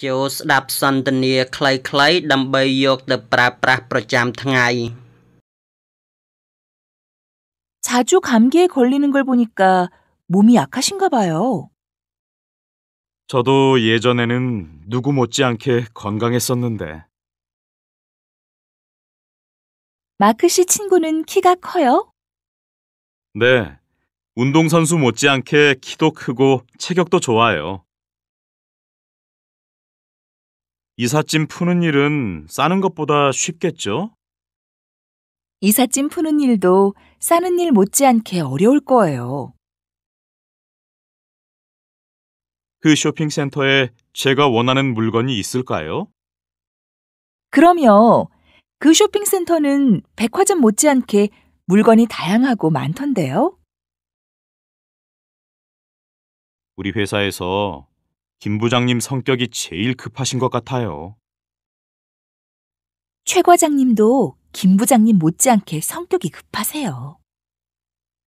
ចូលស្ដាប់សន្ទនាខ្លីៗដើម្បីយកទៅប្រើប្រាស់ប្រចា 자주 감기에 걸리는 걸 보니까 몸이 약하신가 봐요. 저도 예전에는 누구 못지않게 건강했었는데. 마크 씨 친구는 키가 커요? 네. 운동선수 못지않게 키도 크고 체격도 좋아요. 이삿짐 푸는 일은 싸는 것보다 쉽겠죠? 이삿짐 푸는 일도 싸는 일 못지않게 어려울 거예요. 그 쇼핑센터에 제가 원하는 물건이 있을까요? 그럼요. 그 쇼핑센터는 백화점 못지않게 물건이 다양하고 많던데요. 우리 회사에서 김 부장님 성격이 제일 급하신 것 같아요. 최 과장님도 김 부장님 못지않게 성격이 급하세요.